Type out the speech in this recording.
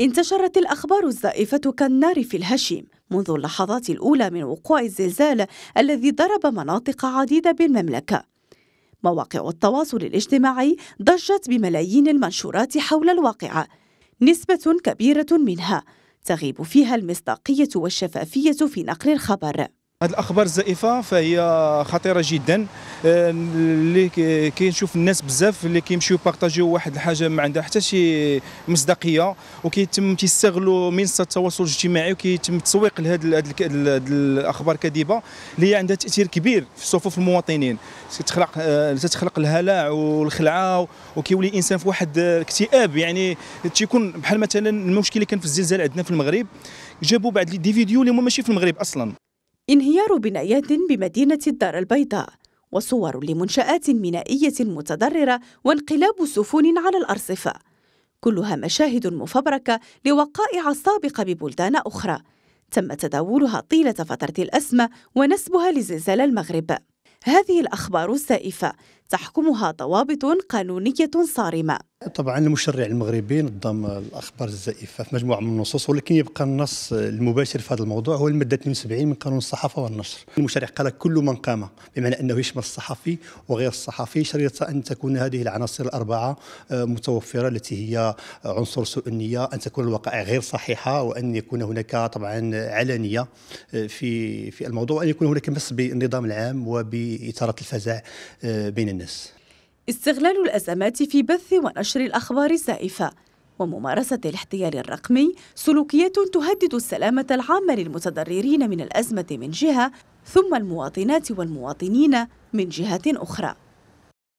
انتشرت الأخبار الزائفة كالنار في الهشيم منذ اللحظات الأولى من وقوع الزلزال الذي ضرب مناطق عديدة بالمملكة مواقع التواصل الاجتماعي ضجت بملايين المنشورات حول الواقعة نسبة كبيرة منها تغيب فيها المصداقية والشفافية في نقل الخبر هذه الأخبار الزائفة فهي خطيرة جدا اللي كنشوف الناس بزاف اللي كيمشيو بارطاجيو واحد الحاجه ما عندها حتى شي مصداقيه وكيتم تيستغلوا منصه التواصل الاجتماعي وكيتم التسويق لهذه الاخبار كاذبه اللي عندها تاثير كبير في صفوف المواطنين تخلق آه، تتخلق الهلع والخلعه وكيولي الانسان في واحد اكتئاب يعني تيكون بحال مثلا المشكل اللي كان في الزلزال عندنا في المغرب جابوا بعض دي فيديو اللي هما ماشي في المغرب اصلا انهيار بنايات بمدينه الدار البيضاء وصور لمنشآت مينائية متضررة وانقلاب سفن على الأرصفة كلها مشاهد مفبركة لوقائع سابقة ببلدان أخرى تم تداولها طيلة فترة الأزمة ونسبها لزلزال المغرب هذه الأخبار السائفة تحكمها ضوابط قانونية صارمة طبعا المشرع المغربي نظم الاخبار الزائفه في مجموعه من النصوص ولكن يبقى النص المباشر في هذا الموضوع هو الماده 72 من قانون الصحافه والنشر المشرع قال كل من قام بمعنى انه يشمل الصحفي وغير الصحفي شريط ان تكون هذه العناصر الاربعه آه، متوفره التي هي عنصر سوء النيه ان تكون الوقائع غير صحيحه وان يكون هناك طبعا علانيه آه، في في الموضوع وان يكون هناك مس بالنظام العام وباثاره الفزع آه، بين للناس استغلال الأزمات في بث ونشر الأخبار الزائفة وممارسة الاحتيال الرقمي سلوكيات تهدد السلامة العامة للمتضررين من الأزمة من جهة ثم المواطنات والمواطنين من جهة أخرى